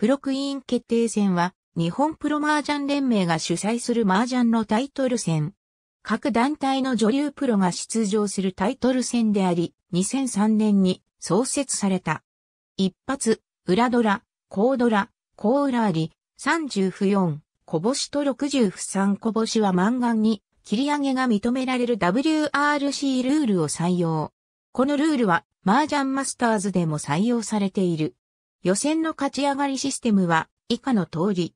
プロクイーン決定戦は、日本プロ麻雀連盟が主催する麻雀のタイトル戦。各団体の女流プロが出場するタイトル戦であり、2003年に創設された。一発、裏ドラ、コードラ、コー裏あり、30不4、小星と60不3小星は満画に、切り上げが認められる WRC ルールを採用。このルールは、麻雀マスターズでも採用されている。予選の勝ち上がりシステムは以下の通り。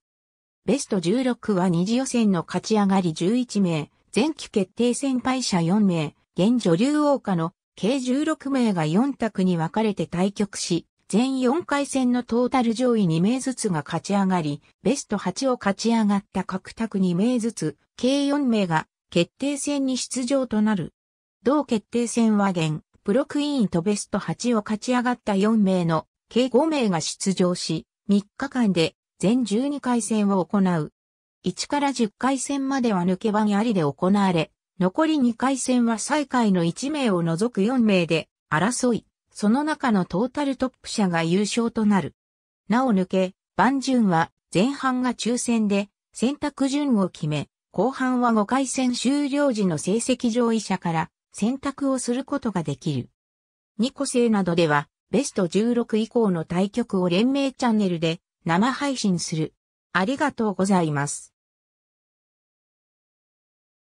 ベスト16は二次予選の勝ち上がり11名、前期決定戦敗者4名、現女流王家の計16名が4択に分かれて対局し、全4回戦のトータル上位2名ずつが勝ち上がり、ベスト8を勝ち上がった各択2名ずつ、計4名が決定戦に出場となる。同決定戦は現、プロクイーンとベスト8を勝ち上がった4名の計5名が出場し、3日間で全12回戦を行う。1から10回戦までは抜け番ありで行われ、残り2回戦は最下位の1名を除く4名で争い、その中のトータルトップ者が優勝となる。なお抜け、番順は前半が抽選で選択順を決め、後半は5回戦終了時の成績上位者から選択をすることができる。2個制などではベスト16以降の対局を連名チャンネルで生配信する。ありがとうございます。